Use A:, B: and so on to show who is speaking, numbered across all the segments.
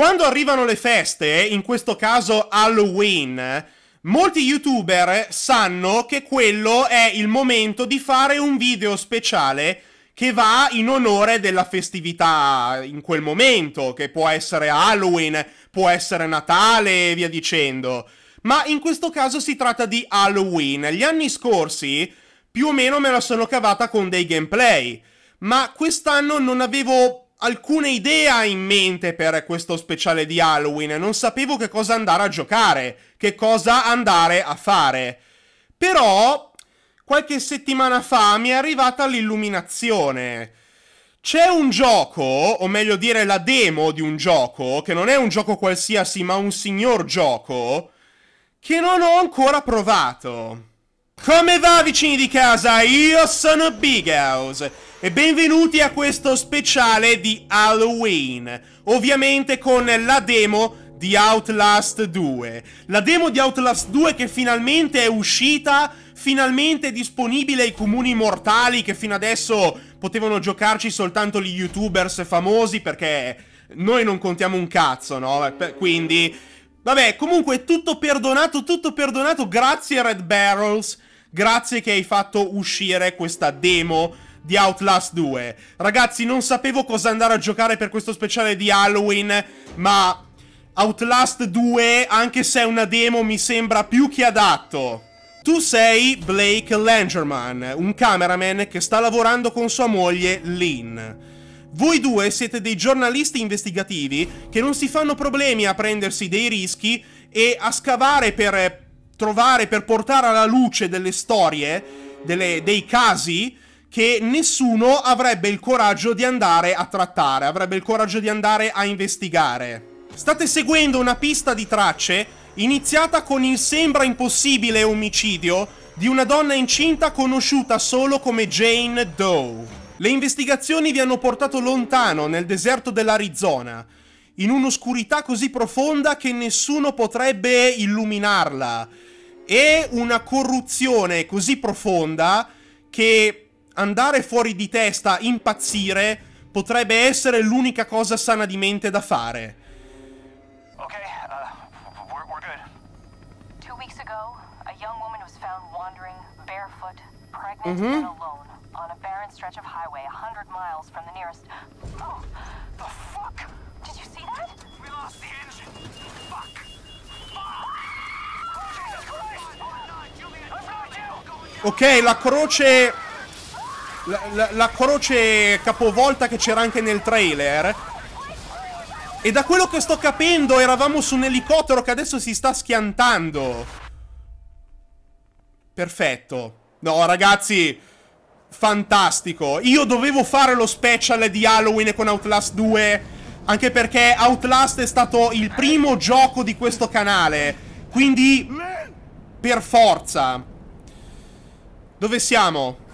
A: Quando arrivano le feste, in questo caso Halloween, molti youtuber sanno che quello è il momento di fare un video speciale che va in onore della festività in quel momento, che può essere Halloween, può essere Natale e via dicendo. Ma in questo caso si tratta di Halloween. Gli anni scorsi più o meno me la sono cavata con dei gameplay, ma quest'anno non avevo alcune idee in mente per questo speciale di Halloween, non sapevo che cosa andare a giocare, che cosa andare a fare. Però qualche settimana fa mi è arrivata l'illuminazione. C'è un gioco, o meglio dire la demo di un gioco, che non è un gioco qualsiasi, ma un signor gioco, che non ho ancora provato. Come va vicini di casa? Io sono Big House e benvenuti a questo speciale di Halloween, ovviamente con la demo di Outlast 2. La demo di Outlast 2 che finalmente è uscita, finalmente è disponibile ai comuni mortali che fino adesso potevano giocarci soltanto gli youtubers famosi perché noi non contiamo un cazzo, no? Eh, quindi, vabbè, comunque tutto perdonato, tutto perdonato, grazie Red Barrels, grazie che hai fatto uscire questa demo di Outlast 2. Ragazzi, non sapevo cosa andare a giocare per questo speciale di Halloween, ma Outlast 2, anche se è una demo, mi sembra più che adatto. Tu sei Blake Langerman, un cameraman che sta lavorando con sua moglie Lynn. Voi due siete dei giornalisti investigativi che non si fanno problemi a prendersi dei rischi e a scavare per eh, trovare, per portare alla luce delle storie, delle, dei casi che nessuno avrebbe il coraggio di andare a trattare, avrebbe il coraggio di andare a investigare. State seguendo una pista di tracce iniziata con il sembra impossibile omicidio di una donna incinta conosciuta solo come Jane Doe. Le investigazioni vi hanno portato lontano nel deserto dell'Arizona, in un'oscurità così profonda che nessuno potrebbe illuminarla e una corruzione così profonda che andare fuori di testa, impazzire, potrebbe essere l'unica cosa sana di mente da fare. Ok, uh, we're, we're good. Two weeks ago, a young woman was found wandering barefoot, pregnant mm -hmm. and alone on a barren stretch of highway 100 miles from the nearest... Oh, the fuck? Did you see that? We lost the engine. Fuck. Oh, ok, la croce la, la, croce capovolta che c'era anche nel trailer. E da quello che sto capendo eravamo su un elicottero che adesso si sta schiantando. Perfetto. No, ragazzi, fantastico. Io dovevo fare lo special di Halloween con Outlast 2, anche perché Outlast è stato il primo gioco di questo canale. Quindi, per forza. Dove siamo?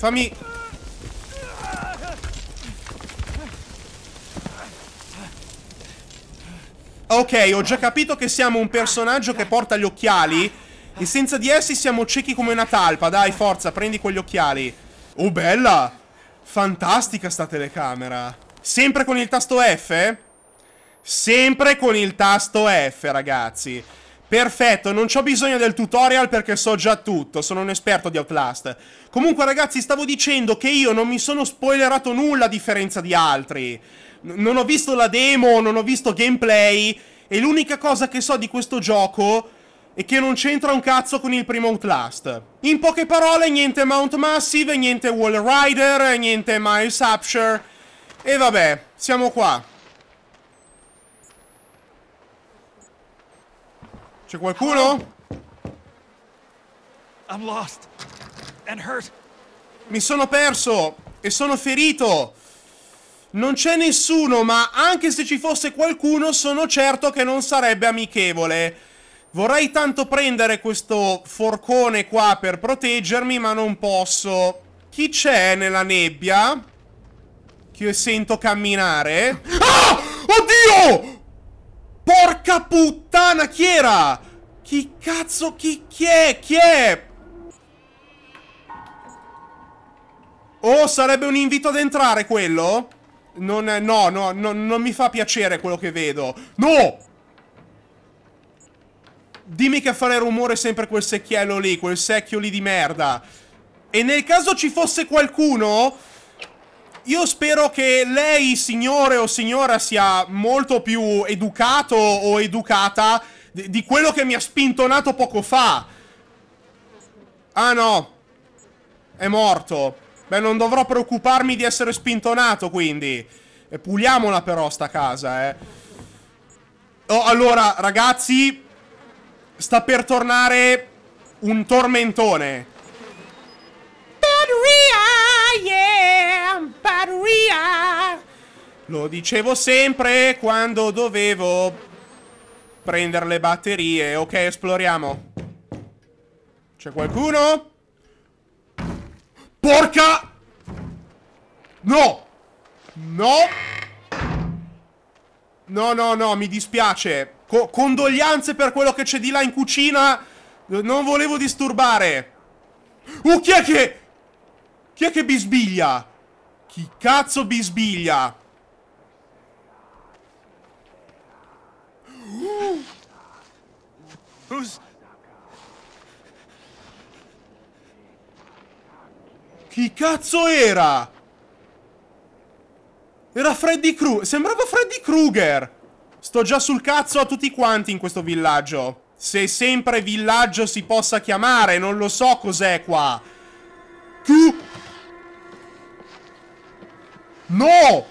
A: Fammi... Ok, ho già capito che siamo un personaggio che porta gli occhiali e senza di essi siamo ciechi come una talpa. Dai, forza, prendi quegli occhiali. Oh, bella! Fantastica sta telecamera. Sempre con il tasto F? Sempre con il tasto F, ragazzi. Perfetto, non ho bisogno del tutorial perché so già tutto, sono un esperto di Outlast. Comunque ragazzi, stavo dicendo che io non mi sono spoilerato nulla a differenza di altri. N non ho visto la demo, non ho visto gameplay e l'unica cosa che so di questo gioco è che non c'entra un cazzo con il primo Outlast. In poche parole, niente Mount Massive, niente Wall Rider, niente Miles Upshire e vabbè, siamo qua. C'è qualcuno? I'm lost and hurt. Mi sono perso e sono ferito. Non c'è nessuno, ma anche se ci fosse qualcuno sono certo che non sarebbe amichevole. Vorrei tanto prendere questo forcone qua per proteggermi, ma non posso. Chi c'è nella nebbia? Che io sento camminare? Ah! Oddio! Porca puttana, chi era? Chi cazzo, chi, chi è? Chi è? Oh, sarebbe un invito ad entrare quello? Non, no, no, no, non mi fa piacere quello che vedo. No! Dimmi che a fare rumore sempre quel secchiello lì, quel secchio lì di merda. E nel caso ci fosse qualcuno... Io spero che lei, signore o signora, sia molto più educato o educata di quello che mi ha spintonato poco fa. Ah no, è morto. Beh, non dovrò preoccuparmi di essere spintonato, quindi. E eh, puliamola però sta casa, eh. Oh, allora, ragazzi, sta per tornare un tormentone. Per via! I am, Lo dicevo sempre quando dovevo prendere le batterie. Ok, esploriamo. C'è qualcuno? Porca! No! No! No, no, no, mi dispiace. Co condoglianze per quello che c'è di là in cucina. Eh, non volevo disturbare. Uh, chi è che... Chi è che bisbiglia? Chi cazzo bisbiglia? Uh. Chi cazzo era? Era Freddy Krueger. Sembrava Freddy Krueger. Sto già sul cazzo a tutti quanti in questo villaggio. Se sempre villaggio si possa chiamare, non lo so cos'è qua. Q No!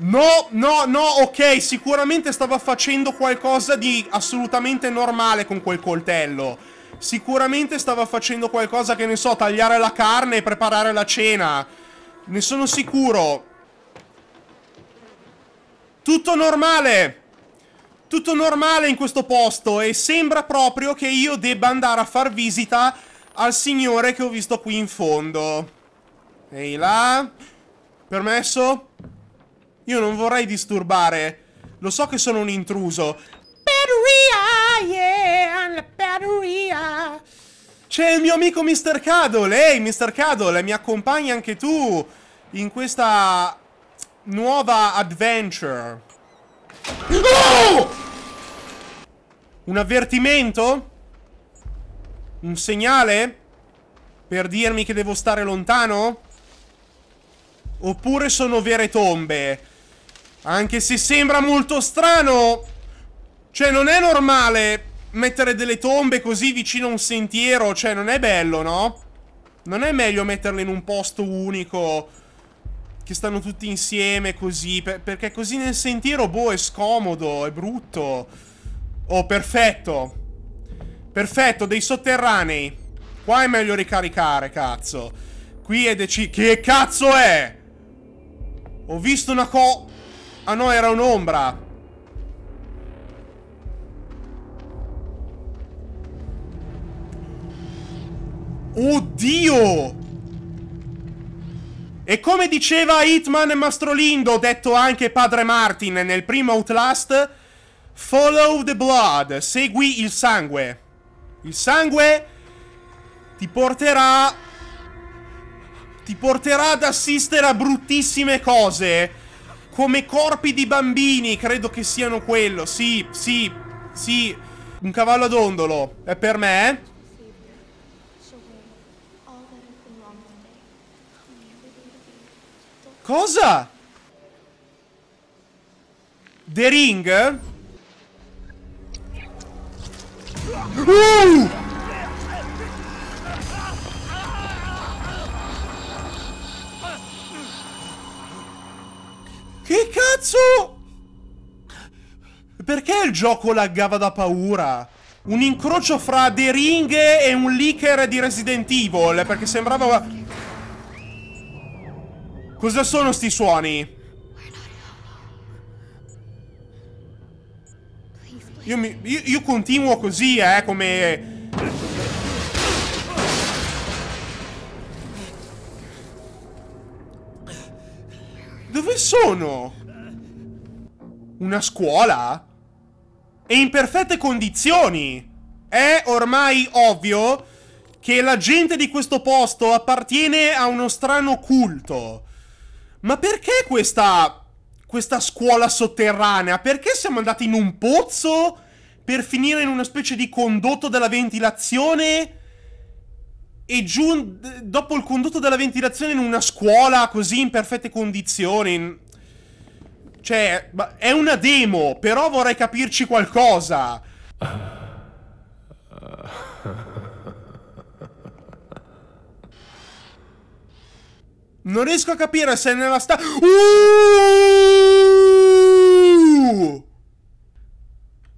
A: No, no, no, ok, sicuramente stava facendo qualcosa di assolutamente normale con quel coltello. Sicuramente stava facendo qualcosa che ne so, tagliare la carne e preparare la cena. Ne sono sicuro. Tutto normale. Tutto normale in questo posto e sembra proprio che io debba andare a far visita al signore che ho visto qui in fondo. Ehi là... Permesso? Io non vorrei disturbare. Lo so che sono un intruso. Batteria, yeah, la batteria. C'è il mio amico Mr. Cadol. Ehi, Mr. Cadol, mi accompagni anche tu in questa nuova adventure. Oh! Un avvertimento? Un segnale? Per dirmi che devo stare lontano? Oppure sono vere tombe. Anche se sembra molto strano. Cioè, non è normale mettere delle tombe così vicino a un sentiero. Cioè, non è bello, no? Non è meglio metterle in un posto unico. Che stanno tutti insieme così. Per perché così nel sentiero, boh, è scomodo, è brutto. Oh, perfetto. Perfetto, dei sotterranei. Qua è meglio ricaricare, cazzo. Qui è deci... Che cazzo è? Ho visto una co... Ah no, era un'ombra. Oddio! E come diceva Hitman e Mastrolindo, detto anche Padre Martin nel primo Outlast, follow the blood, segui il sangue. Il sangue ti porterà ti porterà ad assistere a bruttissime cose. Come corpi di bambini, credo che siano quello. Sì, sì, sì. Un cavallo ad ondolo. È per me? Eh? Cosa? The Ring? Uh! gioco laggava da paura. Un incrocio fra The Ring e un leaker di Resident Evil, perché sembrava... Cosa sono sti suoni? Io, mi, io, io continuo così, eh, come... Dove sono? Una scuola? e in perfette condizioni. È ormai ovvio che la gente di questo posto appartiene a uno strano culto. Ma perché questa... questa scuola sotterranea? Perché siamo andati in un pozzo per finire in una specie di condotto della ventilazione e giù dopo il condotto della ventilazione in una scuola così in perfette condizioni? Cioè, è una demo, però vorrei capirci qualcosa. Non riesco a capire se nella sta... Uh!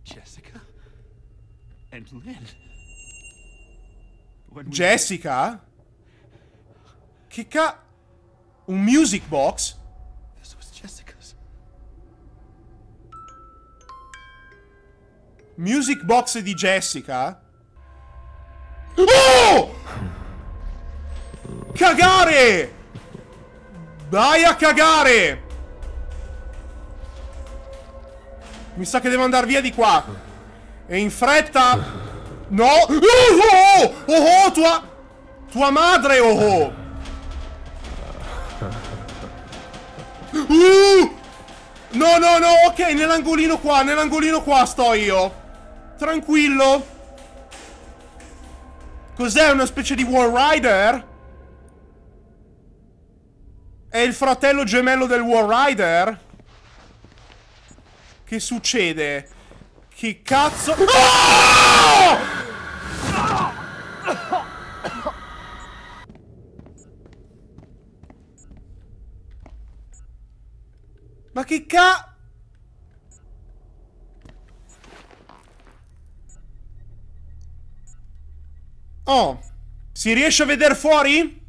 A: Jessica? And Lynn. Jessica? Che ca... Un music box? Music box di Jessica? Oh! Cagare! Vai a cagare! Mi sa che devo andare via di qua. E in fretta... No! Oh, oh, oh, oh, oh tua... Tua madre, oh, oh! Uh! No, no, no, ok, nell'angolino qua, nell'angolino qua sto io. Tranquillo. Cos'è una specie di War Rider? È il fratello gemello del War Rider? Che succede? Che cazzo... Oh! Ma che cazzo... Oh, si riesce a vedere fuori?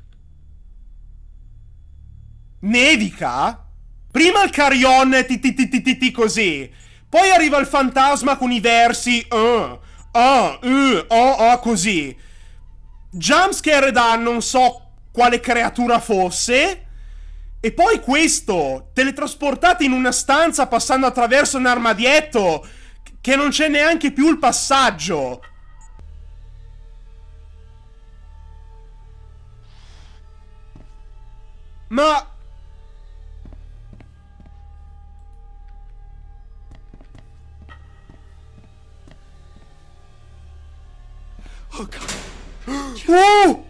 A: Nevica? Prima il carion ti ti ti ti ti ti così. Poi arriva il fantasma con i versi uh, uh, uh, oh, oh, così. Jumpscare da non so quale creatura fosse. E poi questo, teletrasportato in una stanza passando attraverso un armadietto che non c'è neanche più il passaggio. Ma... Oh, God. Oh! Uh!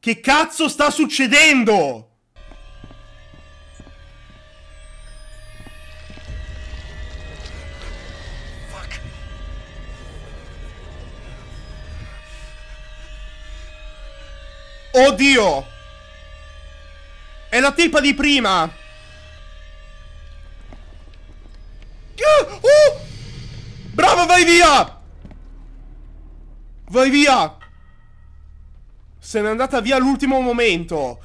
A: Che cazzo sta succedendo? Oddio È la tipa di prima oh! Bravo vai via Vai via Se n'è andata via all'ultimo momento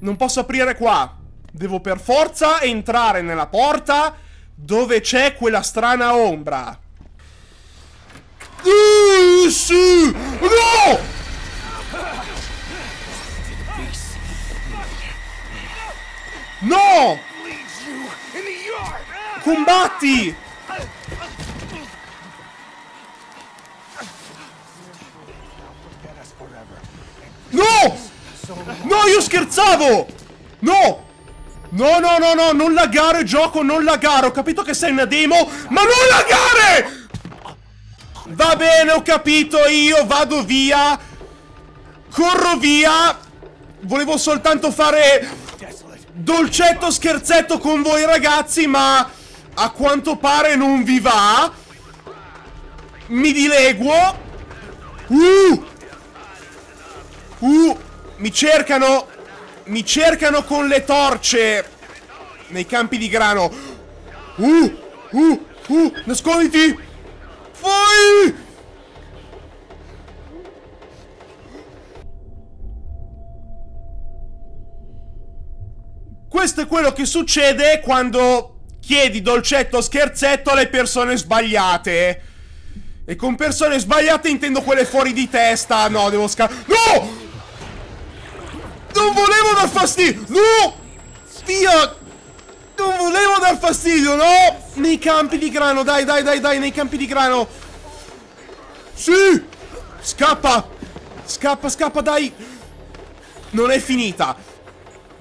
A: Non posso aprire qua Devo per forza entrare nella porta Dove c'è quella strana ombra Uh, sì! No! No! Combatti! No! No, io scherzavo! No! No, no, no, no, non laggare, gioco, non laggare. Ho capito che sei una demo, ma non laggare! Va bene, ho capito, io vado via. Corro via. Volevo soltanto fare... Dolcetto scherzetto con voi ragazzi, ma a quanto pare non vi va. Mi dileguo. Uh! Uh! Mi cercano! Mi cercano con le torce! Nei campi di grano. Uh! Uh! Uh! Nasconditi! Fuori! Questo è quello che succede quando chiedi dolcetto scherzetto alle persone sbagliate. E con persone sbagliate intendo quelle fuori di testa. No, devo scappare. No! Non volevo dar fastidio! No! Dio! Non volevo dar fastidio, no! Nei campi di grano, dai, dai, dai, dai, nei campi di grano! Sì! Scappa! Scappa, scappa, dai! Non è finita!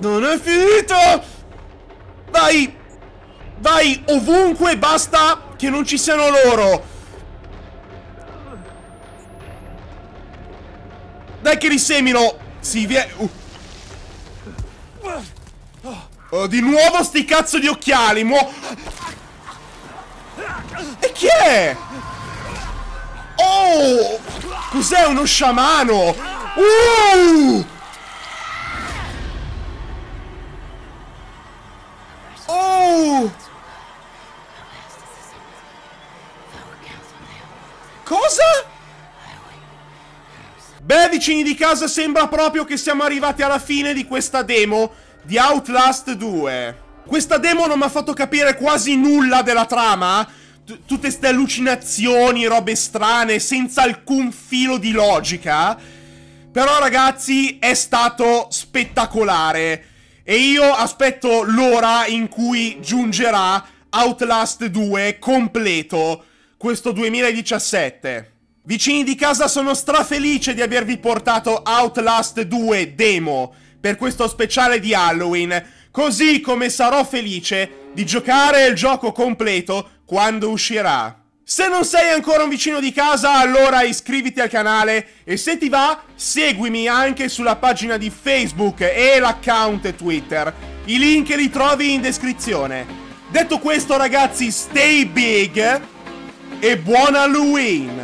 A: Non è finito! Vai! Vai ovunque, basta che non ci siano loro! Dai che risemino! Sì, vieni... Uh. Oh, di nuovo sti cazzo di occhiali, muo... E chi è? Oh! Cos'è uno sciamano? Uh! Beh, vicini di casa, sembra proprio che siamo arrivati alla fine di questa demo di Outlast 2. Questa demo non mi ha fatto capire quasi nulla della trama. T Tutte queste allucinazioni, robe strane, senza alcun filo di logica. Però, ragazzi, è stato spettacolare. E io aspetto l'ora in cui giungerà Outlast 2 completo questo 2017. Vicini di casa sono strafelice di avervi portato Outlast 2 Demo per questo speciale di Halloween, così come sarò felice di giocare il gioco completo quando uscirà. Se non sei ancora un vicino di casa, allora iscriviti al canale e se ti va, seguimi anche sulla pagina di Facebook e l'account Twitter. I link li trovi in descrizione. Detto questo ragazzi, stay big e buon Halloween!